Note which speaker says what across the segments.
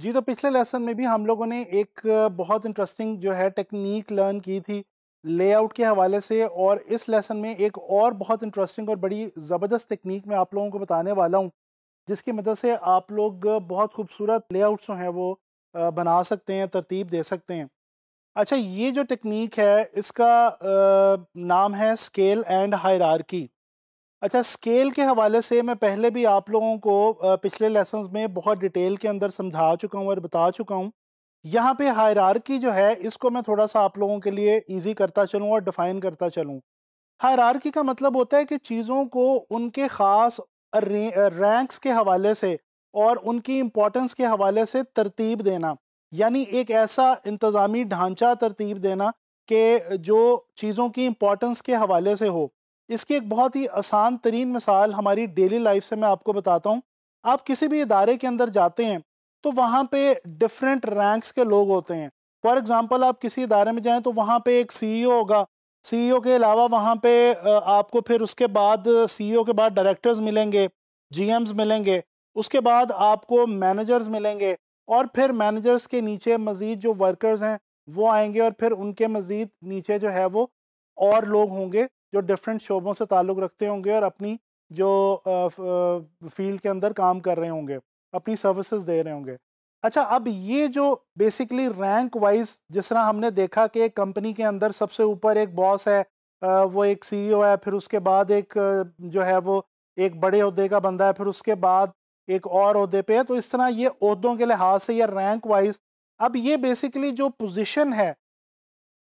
Speaker 1: जी तो पिछले लेसन में भी हम लोगों ने एक बहुत इंटरेस्टिंग जो है टेक्निक लर्न की थी लेआउट के हवाले से और इस लेसन में एक और बहुत इंटरेस्टिंग और बड़ी ज़बरदस्त टेक्निक मैं आप लोगों को बताने वाला हूँ जिसकी मदद से आप लोग बहुत खूबसूरत लेआउट्स जो हैं वो बना सकते हैं तरतीब दे सकते हैं अच्छा ये जो टेक्निक है इसका नाम है स्केल एंड हायरार्की अच्छा स्केल के हवाले से मैं पहले भी आप लोगों को पिछले लेसन में बहुत डिटेल के अंदर समझा चुका हूँ और बता चुका हूँ यहाँ पे हायरार्की जो है इसको मैं थोड़ा सा आप लोगों के लिए इजी करता चलूँ और डिफाइन करता चलूँ हायरार्की का मतलब होता है कि चीज़ों को उनके ख़ास रैंक्स के हवाले से और उनकी इम्पोर्टेंस के हवाले से तरतीब देना यानी एक ऐसा इंतज़ामी ढांचा तरतीब देना कि जो चीज़ों की इम्पोर्टेंस के हवाले से हो इसकी एक बहुत ही आसान तरीन मिसाल हमारी डेली लाइफ से मैं आपको बताता हूँ आप किसी भी इदारे के अंदर जाते हैं तो वहाँ पे डिफरेंट रैंक्स के लोग होते हैं फॉर एग्ज़ाम्पल आप किसी इदारे में जाएँ तो वहाँ पे एक सीईओ e होगा सीईओ e के अलावा वहाँ पे आपको फिर उसके बाद सीईओ e के बाद डायरेक्टर्स मिलेंगे जीएम्स मिलेंगे उसके बाद आपको मैनेजर्स मिलेंगे और फिर मैनेजर्स के नीचे मज़ीद जो वर्कर्स हैं वो आएंगे और फिर उनके मज़ीद नीचे जो है वो और लोग होंगे जो डिफरेंट शोबों से ताल्लुक़ रखते होंगे और अपनी जो फील्ड के अंदर काम कर रहे होंगे अपनी सर्विसेज दे रहे होंगे अच्छा अब ये जो बेसिकली रैंक वाइज जिस तरह हमने देखा कि एक कंपनी के अंदर सबसे ऊपर एक बॉस है वो एक सीईओ है फिर उसके बाद एक जो है वो एक बड़े अहदे का बंदा है फिर उसके बाद एक और अहदे पे है तो इस तरह ये अहदों के लिहाज से या रैंक वाइज अब ये बेसिकली जो पोजीशन है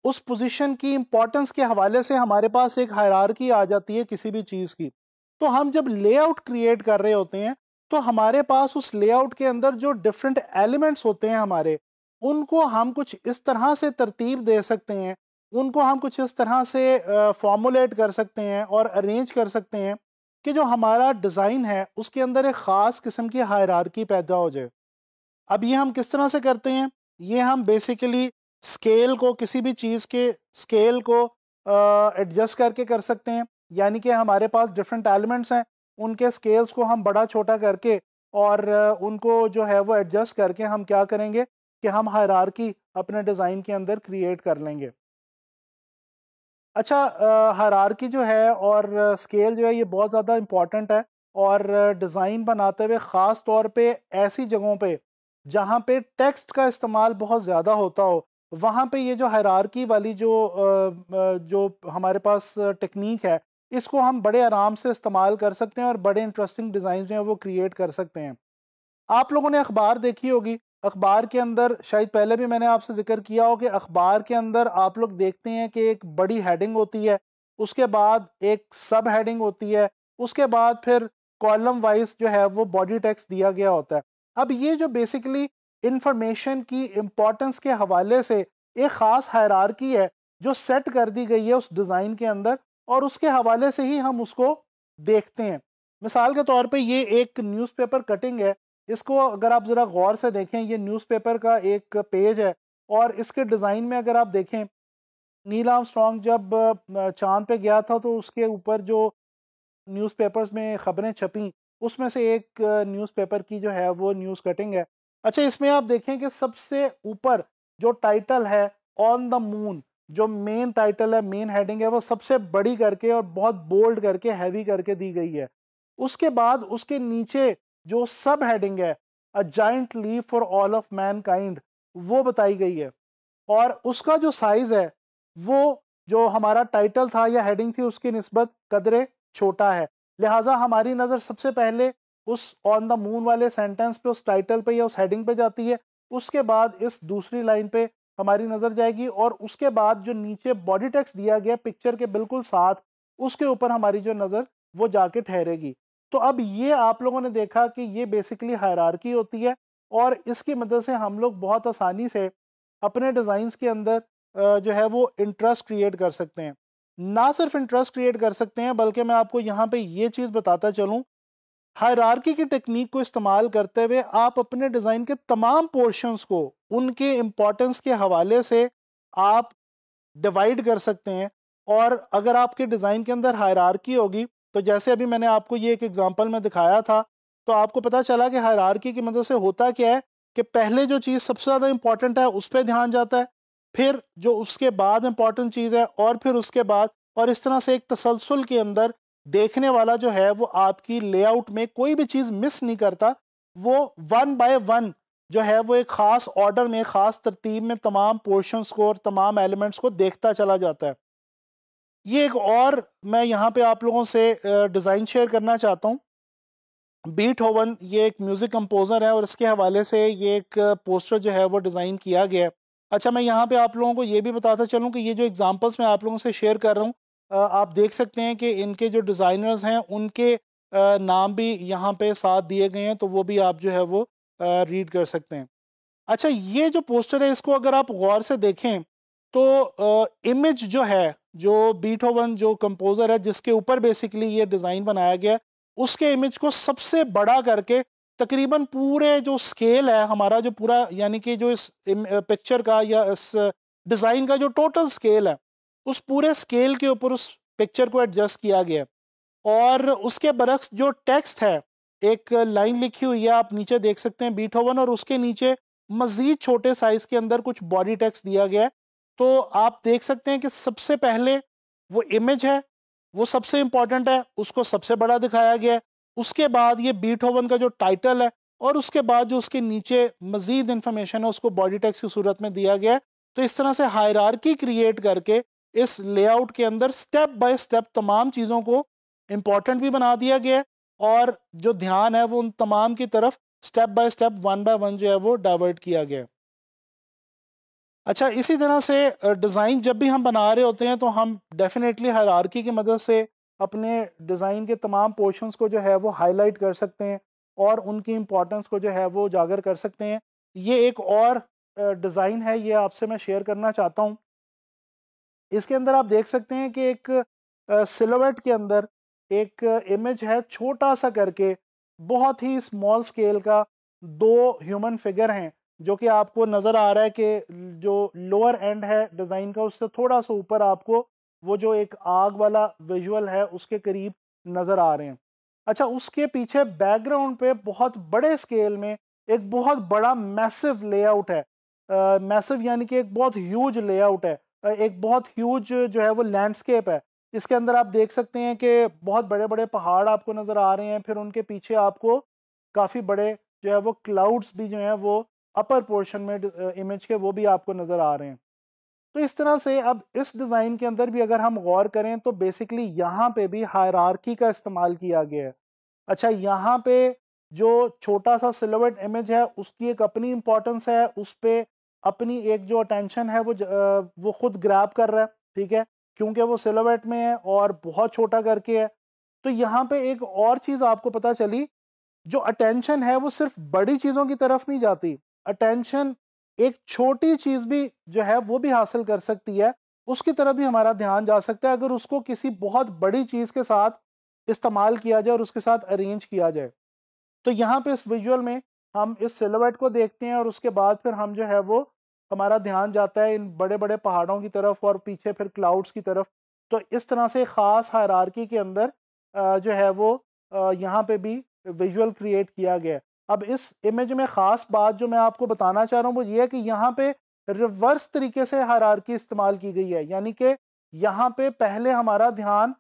Speaker 1: उस पोजीशन की इंपॉर्टेंस के हवाले से हमारे पास एक हायरार्की आ जाती है किसी भी चीज़ की तो हम जब लेआउट क्रिएट कर रहे होते हैं तो हमारे पास उस लेआउट के अंदर जो डिफरेंट एलिमेंट्स होते हैं हमारे उनको हम कुछ इस तरह से तरतीब दे सकते हैं उनको हम कुछ इस तरह से फॉर्मुलेट कर सकते हैं और अरेंज कर सकते हैं कि जो हमारा डिज़ाइन है उसके अंदर एक ख़ास किस्म की हायरार्की पैदा हो जाए अब ये हम किस तरह से करते हैं ये हम बेसिकली स्केल को किसी भी चीज़ के स्केल को एडजस्ट करके कर सकते हैं यानी कि हमारे पास डिफरेंट एलिमेंट्स हैं उनके स्केल्स को हम बड़ा छोटा करके और उनको जो है वो एडजस्ट करके हम क्या करेंगे कि हम हरारकी अपने डिज़ाइन के अंदर क्रिएट कर लेंगे अच्छा हरारकी जो है और स्केल जो है ये बहुत ज़्यादा इम्पॉर्टेंट है और डिज़ाइन बनाते हुए ख़ास तौर पे ऐसी जगहों पे जहाँ पे टेक्स्ट का इस्तेमाल बहुत ज़्यादा होता हो वहाँ पे ये जो हैरारकी वाली जो जो हमारे पास टेक्निक है इसको हम बड़े आराम से इस्तेमाल कर सकते हैं और बड़े इंटरेस्टिंग डिज़ाइन जो हैं वो क्रिएट कर सकते हैं आप लोगों ने अखबार देखी होगी अखबार के अंदर शायद पहले भी मैंने आपसे जिक्र किया हो कि अखबार के अंदर आप लोग देखते हैं कि एक बड़ी हेडिंग होती है उसके बाद एक सब हेडिंग होती है उसके बाद फिर कॉलम वाइज जो है वो बॉडी टैक्स दिया गया होता है अब ये जो बेसिकली इंफॉर्मेशन की इम्पोर्टेंस के हवाले से एक ख़ास हैरारकी है जो सेट कर दी गई है उस डिज़ाइन के अंदर और उसके हवाले से ही हम उसको देखते हैं मिसाल के तौर पे ये एक न्यूज़पेपर कटिंग है इसको अगर आप ज़रा गौर से देखें ये न्यूज़पेपर का एक पेज है और इसके डिज़ाइन में अगर आप देखें नीलाम स्ट्रॉन्ग जब चांद पे गया था तो उसके ऊपर जो न्यूज़पेपर्स में ख़बरें छपी उसमें से एक न्यूज़पेपर की जो है वो न्यूज़ कटिंग है अच्छा इसमें आप देखें कि सबसे ऊपर जो टाइटल है ऑन द मून जो मेन टाइटल है मेन हेडिंग है वो सबसे बड़ी करके और बहुत बोल्ड करके हैवी करके दी गई है उसके बाद उसके नीचे जो सब हेडिंग है a giant leap for all of mankind वो बताई गई है और उसका जो साइज़ है वो जो हमारा टाइटल था या हेडिंग थी उसकी नस्बत कदरे छोटा है लिहाजा हमारी नज़र सबसे पहले उस ऑन द मून वाले सेंटेंस पे उस टाइटल पे या उस हेडिंग पे जाती है उसके बाद इस दूसरी लाइन पे हमारी नज़र जाएगी और उसके बाद जो नीचे बॉडी टेक्स्ट दिया गया पिक्चर के बिल्कुल साथ उसके ऊपर हमारी जो नज़र वो जाके ठहरेगी तो अब ये आप लोगों ने देखा कि ये बेसिकली हायरार्की होती है और इसकी मदद से हम लोग बहुत आसानी से अपने डिज़ाइंस के अंदर जो है वो इंटरेस्ट क्रिएट कर सकते हैं ना सिर्फ इंटरेस्ट क्रिएट कर सकते हैं बल्कि मैं आपको यहाँ पे ये चीज़ बताता चलूँ हायरार्की की टेक्निक को इस्तेमाल करते हुए आप अपने डिज़ाइन के तमाम पोर्शंस को उनके इम्पोर्टेंस के हवाले से आप डिवाइड कर सकते हैं और अगर आपके डिज़ाइन के अंदर हायरार्की होगी तो जैसे अभी मैंने आपको ये एक एग्जांपल में दिखाया था तो आपको पता चला कि हायरार्की की मदद मतलब से होता क्या है कि पहले जो चीज़ सबसे ज़्यादा इम्पॉर्टेंट है उस पर ध्यान जाता है फिर जो उसके बाद इम्पॉर्टेंट चीज़ है और फिर उसके बाद और इस तरह से एक तसलसल के अंदर देखने वाला जो है वो आपकी लेआउट में कोई भी चीज़ मिस नहीं करता वो वन बाय वन जो है वो एक ख़ास ऑर्डर में ख़ास तरतीब में तमाम पोर्शंस को और तमाम एलिमेंट्स को देखता चला जाता है ये एक और मैं यहाँ पे आप लोगों से डिज़ाइन शेयर करना चाहता हूँ बीट होवन ये एक म्यूज़िक कंपोज़र है और इसके हवाले से ये एक पोस्टर जो है वो डिज़ाइन किया गया है अच्छा मैं यहाँ पे आप लोगों को ये भी बताता चलूँ कि ये जो एग्जांपल्स मैं आप लोगों से शेयर कर रहा हूँ आप देख सकते हैं कि इनके जो डिज़ाइनर्स हैं उनके नाम भी यहाँ पे साथ दिए गए हैं तो वो भी आप जो है वो रीड कर सकते हैं अच्छा ये जो पोस्टर है इसको अगर आप गौर से देखें तो इमेज जो है जो बीटोवन जो कंपोज़र है जिसके ऊपर बेसिकली ये डिज़ाइन बनाया गया है उसके इमेज को सबसे बड़ा करके तकरीबन पूरे जो स्केल है हमारा जो पूरा यानी कि जो इस पिक्चर का या इस डिज़ाइन का जो टोटल स्केल है उस पूरे स्केल के ऊपर उस पिक्चर को एडजस्ट किया गया और उसके बरक्स जो टेक्स्ट है एक लाइन लिखी हुई है आप नीचे देख सकते हैं बीट और उसके नीचे मज़ीद छोटे साइज़ के अंदर कुछ बॉडी टेक्स्ट दिया गया है तो आप देख सकते हैं कि सबसे पहले वो इमेज है वो सबसे इम्पॉर्टेंट है उसको सबसे बड़ा दिखाया गया है उसके बाद ये बीट का जो टाइटल है और उसके बाद जो उसके नीचे मज़ीद इंफॉर्मेशन है उसको बॉडी टैक्स की सूरत में दिया गया है तो इस तरह से हायरार्की क्रिएट करके इस लेआउट के अंदर स्टेप बाय स्टेप तमाम चीज़ों को इम्पॉर्टेंट भी बना दिया गया है और जो ध्यान है वो उन तमाम की तरफ step by step one by one जो है वो डाइवर्ट किया गया अच्छा इसी तरह से डिज़ाइन जब भी हम बना रहे होते हैं तो हम डेफिनेटली हरारकी की मदद से अपने डिज़ाइन के तमाम पोर्शंस को जो है वो हाईलाइट कर सकते हैं और उनकी इम्पोर्टेंस को जो है वो उजागर कर सकते हैं ये एक और डिज़ाइन है ये आपसे मैं शेयर करना चाहता हूँ इसके अंदर आप देख सकते हैं कि एक सिलोवेट के अंदर एक इमेज है छोटा सा करके बहुत ही स्मॉल स्केल का दो ह्यूमन फिगर हैं जो कि आपको नज़र आ रहा है कि जो लोअर एंड है डिज़ाइन का उससे थोड़ा सा ऊपर आपको वो जो एक आग वाला विजुअल है उसके करीब नज़र आ रहे हैं अच्छा उसके पीछे बैकग्राउंड पे बहुत बड़े स्केल में एक बहुत बड़ा मैसिव लेआउट है मैसिव यानी कि एक बहुत ह्यूज लेआउट है एक बहुत ह्यूज जो है वो लैंडस्केप है जिसके अंदर आप देख सकते हैं कि बहुत बड़े बड़े पहाड़ आपको नज़र आ रहे हैं फिर उनके पीछे आपको काफ़ी बड़े जो है वो क्लाउड्स भी जो हैं वो अपर पोर्शन में इमेज के वो भी आपको नज़र आ रहे हैं तो इस तरह से अब इस डिज़ाइन के अंदर भी अगर हम गौर करें तो बेसिकली यहाँ पे भी हायरारकी का इस्तेमाल किया गया है अच्छा यहाँ पे जो छोटा सा सिलोवेट इमेज है उसकी एक अपनी इंपॉर्टेंस है उस पर अपनी एक जो अटेंशन है वो वो खुद ग्रैब कर रहा है ठीक है क्योंकि वो सिलोवेट में है और बहुत छोटा करके है तो यहाँ पे एक और चीज़ आपको पता चली जो अटेंशन है वो सिर्फ बड़ी चीज़ों की तरफ नहीं जाती अटेंशन एक छोटी चीज़ भी जो है वो भी हासिल कर सकती है उसकी तरफ भी हमारा ध्यान जा सकता है अगर उसको किसी बहुत बड़ी चीज़ के साथ इस्तेमाल किया जाए और उसके साथ अरेंज किया जाए तो यहाँ पे इस विजुअल में हम इस सिलोवेट को देखते हैं और उसके बाद फिर हम जो है वो हमारा ध्यान जाता है इन बड़े बड़े पहाड़ों की तरफ और पीछे फिर क्लाउड्स की तरफ तो इस तरह से ख़ास हरारकी के अंदर जो है वो यहाँ पे भी विजुअल क्रिएट किया गया अब इस इमेज में ख़ास बात जो मैं आपको बताना चाह रहा हूँ वो ये है कि यहाँ पे रिवर्स तरीके से हरारकी इस्तेमाल की गई है यानी कि यहाँ पे पहले हमारा ध्यान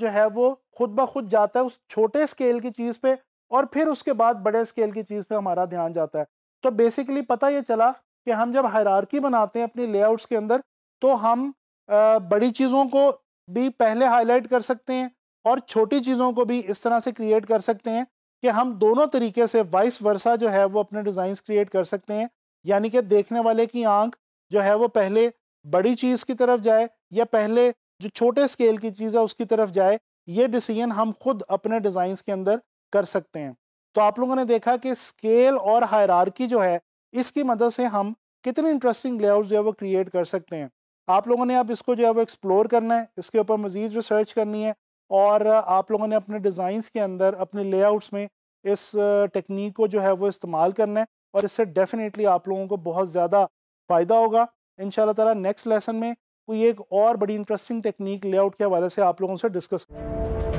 Speaker 1: जो है वो खुद ब खुद जाता है उस छोटे स्केल की चीज़ पे और फिर उसके बाद बड़े स्केल की चीज़ पे हमारा ध्यान जाता है तो बेसिकली पता ये चला कि हम जब हायरार्की बनाते हैं अपनी लेआउट्स के अंदर तो हम बड़ी चीज़ों को भी पहले हाईलाइट कर सकते हैं और छोटी चीज़ों को भी इस तरह से क्रिएट कर सकते हैं कि हम दोनों तरीके से वाइस वर्षा जो है वो अपने डिज़ाइंस क्रिएट कर सकते हैं यानी कि देखने वाले की आंख जो है वो पहले बड़ी चीज़ की तरफ जाए या पहले जो छोटे स्केल की चीज़ है उसकी तरफ जाए ये डिसीजन हम खुद अपने डिज़ाइंस के अंदर कर सकते हैं तो आप लोगों ने देखा कि स्केल और हरारकी जो है इसकी मदद से हम कितने इंटरेस्टिंग लेआउट जो है वो क्रिएट कर सकते हैं आप लोगों ने अब इसको जो है वो एक्सप्लोर करना है इसके ऊपर मज़ीद रिसर्च करनी है और आप लोगों ने अपने डिज़ाइंस के अंदर अपने लेआउट्स में इस टेक्निक को जो है वो इस्तेमाल करना है और इससे डेफिनेटली आप लोगों को बहुत ज़्यादा फ़ायदा होगा इन तला नेक्स्ट लेसन में कोई एक और बड़ी इंटरेस्टिंग टेक्निक लेआउट के हवाले से आप लोगों से डिस्कस करें